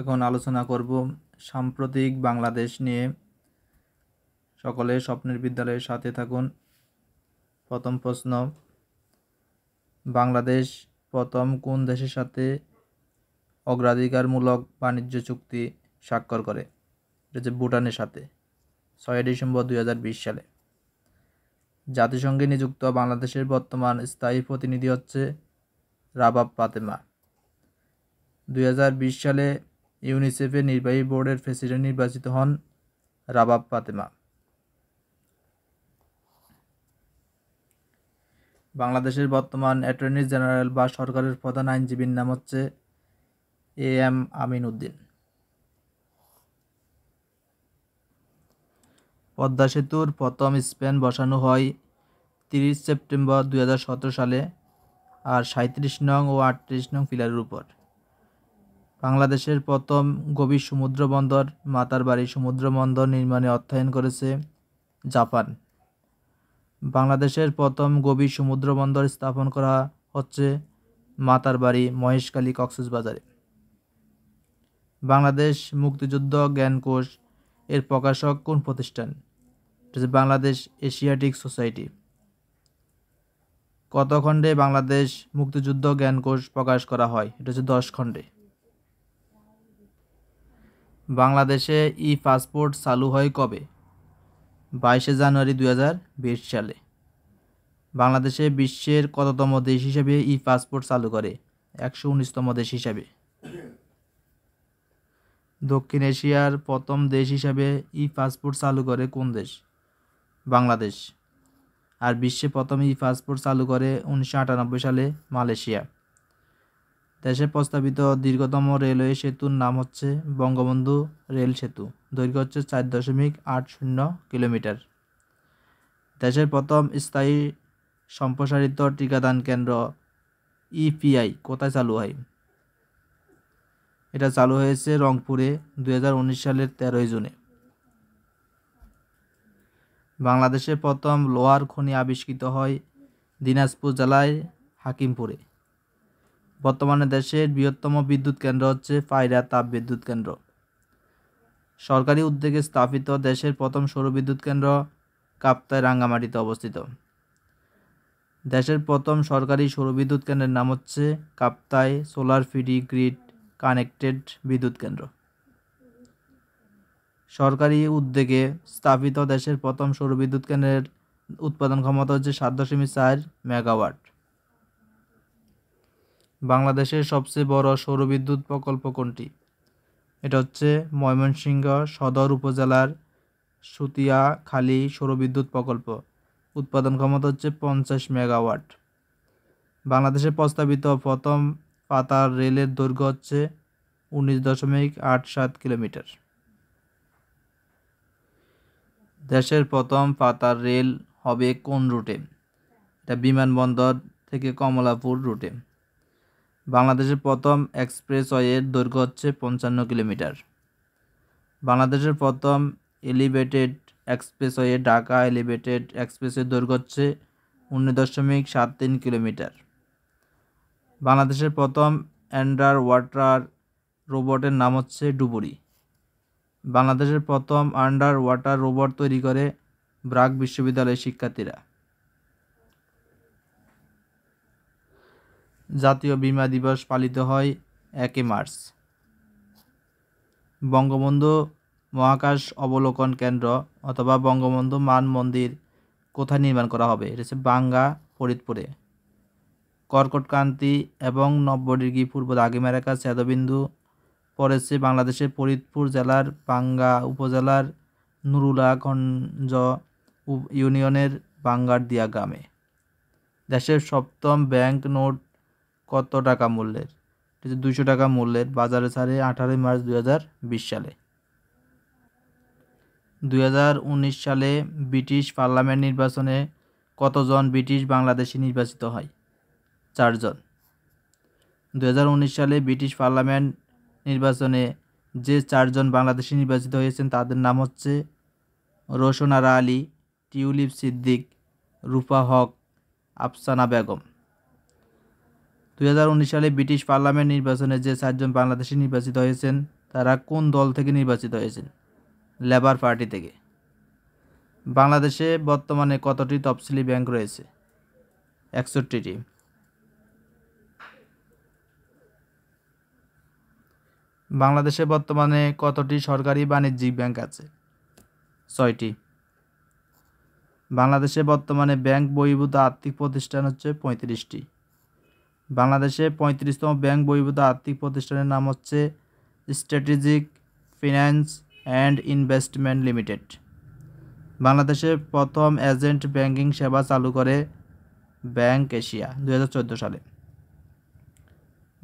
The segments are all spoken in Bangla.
এখন আলোচনা করব সাম্প্রতিক বাংলাদেশ নিয়ে সকলে স্বপ্নের বিদ্যালয়ের সাথে থাকুন প্রথম প্রশ্ন বাংলাদেশ প্রথম কোন দেশের সাথে অগ্রাধিকারমূলক বাণিজ্য চুক্তি স্বাক্ষর করে এটা হচ্ছে ভুটানের সাথে ছয় ডিসেম্বর দুই সালে জাতিসংঘে নিযুক্ত বাংলাদেশের বর্তমান স্থায়ী প্রতিনিধি হচ্ছে রাবাব পাতেমা দুই সালে ইউনিসেফের নির্বাহী বোর্ডের প্রেসিডেন্ট নির্বাচিত হন রাবাব ফাতেমা বাংলাদেশের বর্তমান অ্যাটর্নি জেনারেল বা সরকারের প্রধান আইনজীবীর নাম হচ্ছে এ এম আমিন উদ্দিন পদ্মা সেতুর প্রথম স্প্যান বসানো হয় তিরিশ সেপ্টেম্বর দু সালে আর সাঁত্রিশ নং ও আটত্রিশ নং পিলারের উপর বাংলাদেশের প্রথম গভীর সমুদ্র বন্দর মাতারবাড়ি সমুদ্র বন্দর নির্মাণে অর্থায়ন করেছে জাপান বাংলাদেশের প্রথম গভীর সমুদ্র বন্দর স্থাপন করা হচ্ছে মাতারবাড়ি মহেশখালী কক্সবাজারে বাংলাদেশ মুক্তিযুদ্ধ জ্ঞানকোষ এর প্রকাশক কোন প্রতিষ্ঠান বাংলাদেশ এশিয়াটিক সোসাইটি কত খণ্ডে বাংলাদেশ মুক্তিযুদ্ধ জ্ঞানকোষ প্রকাশ করা হয় এটা হচ্ছে দশ খণ্ডে বাংলাদেশে ই পাসপোর্ট চালু হয় কবে বাইশে জানুয়ারি দু সালে বাংলাদেশে বিশ্বের কততম দেশ হিসেবে ই পাসপোর্ট চালু করে একশো উনিশতম দেশ হিসাবে দক্ষিণ এশিয়ার প্রথম দেশ হিসাবে ই পাসপোর্ট চালু করে কোন দেশ বাংলাদেশ আর বিশ্বে প্রথম ই পাসপোর্ট চালু করে উনিশশো সালে মালয়েশিয়া দেশে প্রস্তাবিত দীর্ঘতম রেলওয়ে সেতুর নাম হচ্ছে বঙ্গবন্ধু রেল সেতু দৈর্ঘ্য হচ্ছে চার দশমিক আট শূন্য কিলোমিটার দেশের প্রথম স্থায়ী সম্প্রসারিত টিকাদান কেন্দ্র ইপিআই কোথায় চালু হয় এটা চালু হয়েছে রংপুরে দু সালের তেরোই জুনে বাংলাদেশে প্রথম লোহার খনি আবিষ্কৃত হয় দিনাজপুর জেলায় হাকিমপুরে বর্তমানে দেশের বৃহত্তম বিদ্যুৎ কেন্দ্র হচ্ছে ফায়রা তাপ বিদ্যুৎ কেন্দ্র সরকারি উদ্যোগে স্থাপিত দেশের প্রথম সৌর বিদ্যুৎ কেন্দ্র কাপ্তায় রাঙ্গামাটিতে অবস্থিত দেশের প্রথম সরকারি সৌরবিদ্যুৎ কেন্দ্রের নাম হচ্ছে কাপ্তাই সোলার ফিডি গ্রিড কানেক্টেড বিদ্যুৎ কেন্দ্র সরকারি উদ্যোগে স্থাপিত দেশের প্রথম সৌরবিদ্যুৎ কেন্দ্রের উৎপাদন ক্ষমতা হচ্ছে সাত দশমিক চার মেগাওয়াট বাংলাদেশের সবচেয়ে বড় সৌরবিদ্যুৎ প্রকল্প কোনটি এটা হচ্ছে ময়মনসিংহ সদর উপজেলার সুতিয়াখালী সৌরবিদ্যুৎ প্রকল্প উৎপাদন ক্ষমতা হচ্ছে পঞ্চাশ মেগাওয়াট বাংলাদেশে প্রস্তাবিত প্রথম পাতার রেলের দৈর্ঘ্য হচ্ছে উনিশ দশমিক আট সাত কিলোমিটার দেশের প্রথম পাতার রেল হবে কোন রুটে এটা বিমানবন্দর থেকে কমলাপুর রুটে বাংলাদেশের প্রথম এক্সপ্রেসওয়ের দৈর্ঘ্য হচ্ছে পঞ্চান্ন কিলোমিটার বাংলাদেশের প্রথম এলিভেটেড এক্সপ্রেসওয়ে ঢাকা এলিভেটেড এক্সপ্রেসের দৈর্ঘ্য হচ্ছে উনিশ দশমিক সাত তিন কিলোমিটার বাংলাদেশের প্রথম অ্যান্ডার ওয়াটার রোবটের নাম হচ্ছে ডুবুরি বাংলাদেশের প্রথম আন্ডার ওয়াটার রোবট তৈরি করে ব্রাক বিশ্ববিদ্যালয়ের শিক্ষার্থীরা জাতীয় বিমা দিবস পালিত হয় একে মার্চ বঙ্গবন্ধু মহাকাশ অবলোকন কেন্দ্র অথবা বঙ্গবন্ধু মান মন্দির কোথায় নির্মাণ করা হবে এটা হচ্ছে বাঙ্গা ফরিদপুরে কর্কটকান্তি এবং নব্বডিগি পূর্ব দাগিমারেখা ছেদবিন্দু পড়েছে বাংলাদেশের ফরিদপুর জেলার বাঙ্গা উপজেলার খঞ্জ ইউনিয়নের বাঙ্গারদিয়া গ্রামে দেশের সপ্তম ব্যাংক নোট কত টাকা মূল্যের এটা দুশো টাকা মূল্যের বাজারে ছাড়ে আঠারোই মার্চ দুই সালে দুই সালে ব্রিটিশ পার্লামেন্ট নির্বাচনে কতজন ব্রিটিশ বাংলাদেশি নির্বাচিত হয় চারজন উনিশ সালে ব্রিটিশ পার্লামেন্ট নির্বাচনে যে চারজন বাংলাদেশি নির্বাচিত হয়েছেন তাদের নাম হচ্ছে রোশনারা আলী টিউলিপ সিদ্দিক রূপা হক আফসানা বেগম দুই সালে ব্রিটিশ পার্লামেন্ট নির্বাচনে যে চারজন বাংলাদেশি নির্বাচিত হয়েছেন তারা কোন দল থেকে নির্বাচিত হয়েছেন লেবার পার্টি থেকে বাংলাদেশে বর্তমানে কতটি তফসিলি ব্যাংক রয়েছে একষট্টিটি বাংলাদেশে বর্তমানে কতটি সরকারি বাণিজ্যিক ব্যাংক আছে ছয়টি বাংলাদেশে বর্তমানে ব্যাংক বহির্ভূত আর্থিক প্রতিষ্ঠান হচ্ছে পঁয়ত্রিশটি বাংলাদেশে পঁয়ত্রিশতম ব্যাংক বহির্ভূত আর্থিক প্রতিষ্ঠানের নাম হচ্ছে strategic finance and investment limited বাংলাদেশে প্রথম এজেন্ট ব্যাংকিং সেবা চালু করে ব্যাংক এশিয়া দু সালে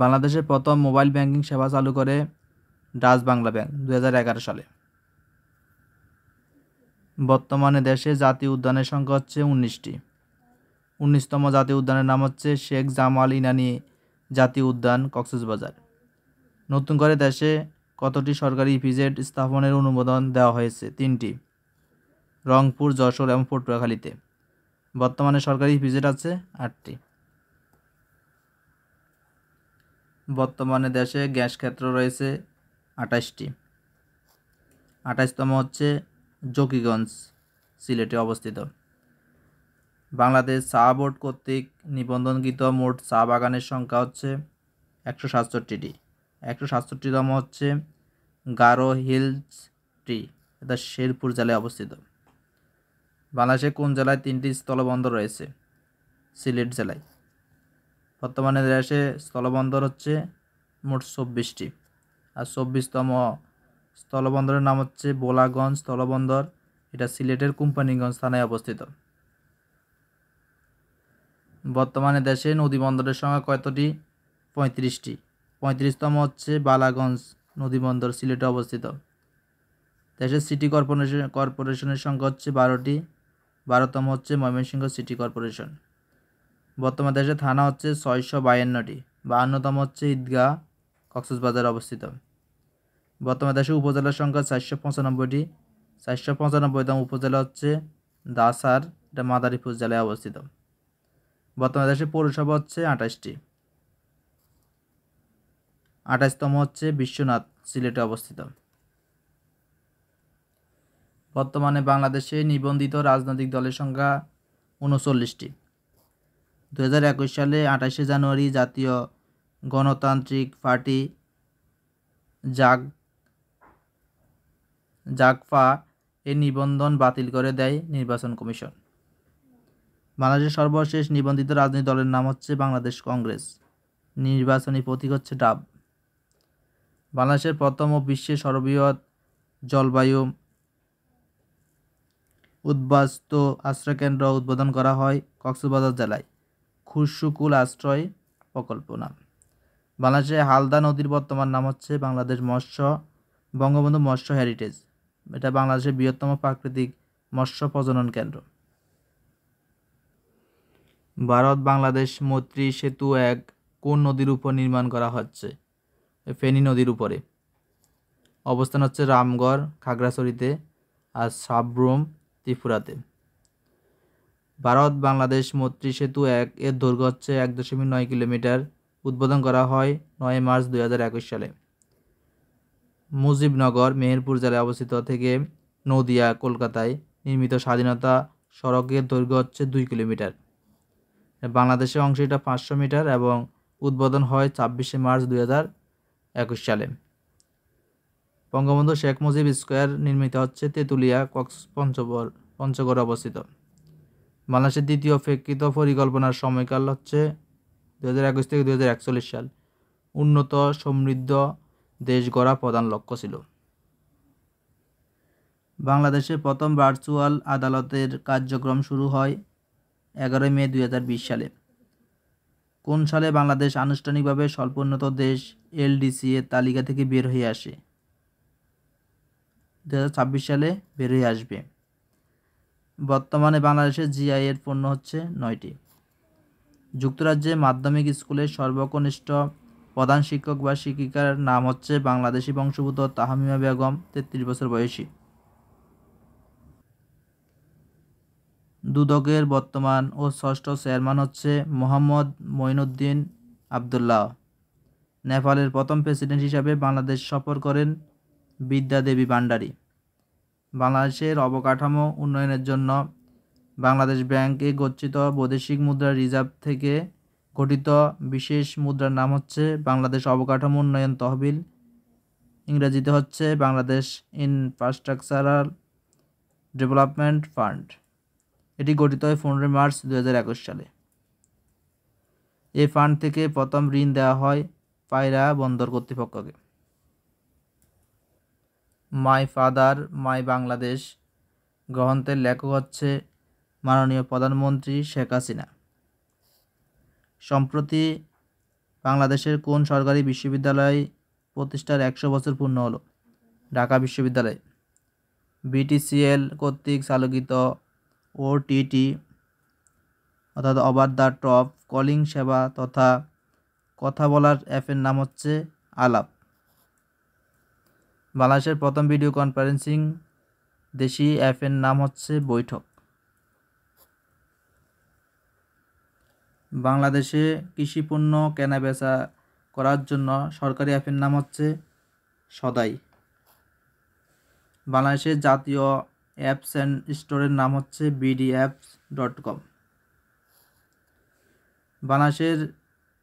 বাংলাদেশের প্রথম মোবাইল ব্যাংকিং সেবা চালু করে ডাচ বাংলা ব্যাংক দু সালে বর্তমানে দেশে জাতীয় উদ্যানের সংখ্যা হচ্ছে উনিশটি উনিশতম জাতীয় উদ্যানের নাম হচ্ছে শেখ জামাল ইনানি জাতীয় উদ্যান কক্সবাজার নতুন করে দেশে কতটি সরকারি ইপিজেড স্থাপনের অনুমোদন দেওয়া হয়েছে তিনটি রংপুর যশোর এবং পটুয়াখালীতে বর্তমানে সরকারি ইপিজেড আছে আটটি বর্তমানে দেশে গ্যাস ক্ষেত্র রয়েছে আঠাশটি আঠাশতম হচ্ছে জকিগঞ্জ সিলেটে অবস্থিত বাংলাদেশ চা বোর্ড কর্তৃক নিবন্ধনকৃত মোট চা বাগানের সংখ্যা হচ্ছে একশো সাতষট্টিটি একশো সাতষট্টিতম হচ্ছে গারো হিলস টি এটা শেরপুর জেলায় অবস্থিত বাংলাদেশে কোন জেলায় তিনটি স্থলবন্দর রয়েছে সিলেট জেলায় বর্তমানে দেশে স্থলবন্দর হচ্ছে মোট চব্বিশটি আর চব্বিশতম স্থলবন্দরের নাম হচ্ছে বোলাগঞ্জ স্থলবন্দর এটা সিলেটের কোম্পানিগঞ্জ থানায় অবস্থিত বর্তমানে দেশে নদীবন্দরের সংখ্যা কতটি পঁয়ত্রিশটি পঁয়ত্রিশতম হচ্ছে বালাগঞ্জ নদীবন্দর সিলেটে অবস্থিত দেশের সিটি কর্পোরেশন কর্পোরেশনের সংখ্যা হচ্ছে বারোটি বারোতম হচ্ছে ময়মনসিংহ সিটি কর্পোরেশন বর্তমান দেশে থানা হচ্ছে ছয়শো বায়ান্নটি বাহান্নতম হচ্ছে ঈদগাহ কক্সবাজার অবস্থিত বর্তমান দেশে উপজেলার সংখ্যা চারশো পঁচানব্বইটি চারশো পঁচানব্বইতম উপজেলা হচ্ছে দাসার এটা মাদারীপুর জেলায় অবস্থিত বর্তমানে দেশে পৌরসভা হচ্ছে আঠাশটি আঠাশতম হচ্ছে বিশ্বনাথ সিলেটে অবস্থিত বর্তমানে বাংলাদেশে নিবন্ধিত রাজনৈতিক দলের সংখ্যা উনচল্লিশটি দু একুশ সালে আঠাশে জানুয়ারি জাতীয় গণতান্ত্রিক পার্টি জাগ জাগফা এর নিবন্ধন বাতিল করে দেয় নির্বাচন কমিশন বাংলাদেশের সর্বশেষ নিবন্ধিত রাজনৈতিক দলের নাম হচ্ছে বাংলাদেশ কংগ্রেস নির্বাচনী প্রতীক হচ্ছে ডাব বাংলাদেশের প্রথম ও বিশ্বের সর্ববৃহৎ জলবায়ু উদ্বাস্ত আশ্রয়কেন্দ্র উদ্বোধন করা হয় কক্সবাজার জেলায় খুরশুকুল আশ্রয় প্রকল্প নাম বাংলাদেশের হালদা নদীর বর্তমান নাম হচ্ছে বাংলাদেশ মৎস্য বঙ্গবন্ধু মৎস্য হেরিটেজ এটা বাংলাদেশের বৃহত্তম প্রাকৃতিক মৎস্য প্রজনন কেন্দ্র ভারত বাংলাদেশ মৈত্রী সেতু এক কোন নদীর উপর নির্মাণ করা হচ্ছে ফেনী নদীর উপরে অবস্থান হচ্ছে রামগড় খাগড়াছড়িতে আর সাব্রুম ত্রিপুরাতে ভারত বাংলাদেশ মৈত্রী সেতু এক এর দৈর্ঘ্য হচ্ছে এক দশমিক নয় কিলোমিটার উদ্বোধন করা হয় নয় মার্চ দুই সালে মুজিবনগর মেহেরপুর জেলায় অবস্থিত থেকে নদিয়া কলকাতায় নির্মিত স্বাধীনতা সড়কের দৈর্ঘ্য হচ্ছে দুই কিলোমিটার বাংলাদেশের অংশ এটা পাঁচশো মিটার এবং উদ্বোধন হয় ছাব্বিশে মার্চ দুই সালে বঙ্গবন্ধু শেখ মুজিব স্কোয়ার নির্মিত হচ্ছে তেঁতুলিয়া কক্স পঞ্চগড় পঞ্চগড়ে অবস্থিত বাংলাদেশের দ্বিতীয় প্রেক্ষিত পরিকল্পনার সময়কাল হচ্ছে দু থেকে দু সাল উন্নত সমৃদ্ধ দেশ গড়া প্রধান লক্ষ্য ছিল বাংলাদেশে প্রথম ভার্চুয়াল আদালতের কার্যক্রম শুরু হয় এগারোই মে দুই সালে কোন সালে বাংলাদেশ আনুষ্ঠানিকভাবে স্বল্পোন্নত দেশ এলডিসি এর তালিকা থেকে বের হয়ে আসে দু সালে বের হয়ে আসবে বর্তমানে বাংলাদেশের জিআই এর পণ্য হচ্ছে নয়টি যুক্তরাজ্যে মাধ্যমিক স্কুলের সর্বকনিষ্ঠ প্রধান শিক্ষক বা শিক্ষিকার নাম হচ্ছে বাংলাদেশি বংশোদ্ভূত তাহমিমা বেগম তেত্রিশ বছর বয়সী দুদকের বর্তমান ও ষষ্ঠ চেয়ারম্যান হচ্ছে মোহাম্মদ মঈনুদ্দিন আবদুল্লাহ নেপালের প্রথম প্রেসিডেন্ট হিসাবে বাংলাদেশ সফর করেন বিদ্যাদেবী ভান্ডারী বাংলাদেশের অবকাঠামো উন্নয়নের জন্য বাংলাদেশ ব্যাংকে গচ্ছিত বৈদেশিক মুদ্রা রিজার্ভ থেকে গঠিত বিশেষ মুদ্রার নাম হচ্ছে বাংলাদেশ অবকাঠামো উন্নয়ন তহবিল ইংরেজিতে হচ্ছে বাংলাদেশ ইনফ্রাস্ট্রাকচারাল ডেভেলপমেন্ট ফান্ড এটি গঠিত হয় পনেরোই মার্চ দু সালে এই ফান্ড থেকে প্রথম ঋণ দেওয়া হয় পায়রা বন্দর কর্তৃপক্ষকে মাই ফাদার মাই বাংলাদেশ গ্রন্থের লেখক হচ্ছে মাননীয় প্রধানমন্ত্রী শেখ হাসিনা সম্প্রতি বাংলাদেশের কোন সরকারি বিশ্ববিদ্যালয় প্রতিষ্ঠার একশো বছর পূর্ণ হলো ঢাকা বিশ্ববিদ্যালয় বিটিসিএল কর্তৃক চালকিত ওটিটি অর্থাৎ ওভার দ্য টপ কলিং সেবা তথা কথা বলার অ্যাপের নাম হচ্ছে আলাপ বাংলাদেশের প্রথম ভিডিও কনফারেন্সিং দেশি অ্যাপের নাম হচ্ছে বৈঠক বাংলাদেশে কৃষিপণ্য কেনা বেচা করার জন্য সরকারি অ্যাপের নাম হচ্ছে সদাই বাংলাদেশের জাতীয় অ্যাপস অ্যান্ড স্টোরের নাম হচ্ছে বিডি অ্যাপস ডট কম বানাসের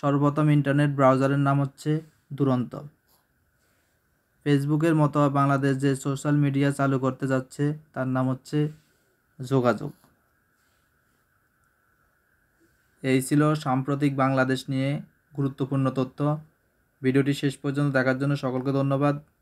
সর্বপ্রথম ইন্টারনেট ব্রাউজারের নাম হচ্ছে দুরন্ত ফেসবুকের মতো বাংলাদেশ যে সোশ্যাল মিডিয়া চালু করতে যাচ্ছে তার নাম হচ্ছে যোগাযোগ এই ছিল সাম্প্রতিক বাংলাদেশ নিয়ে গুরুত্বপূর্ণ তথ্য ভিডিওটি শেষ পর্যন্ত দেখার জন্য সকলকে ধন্যবাদ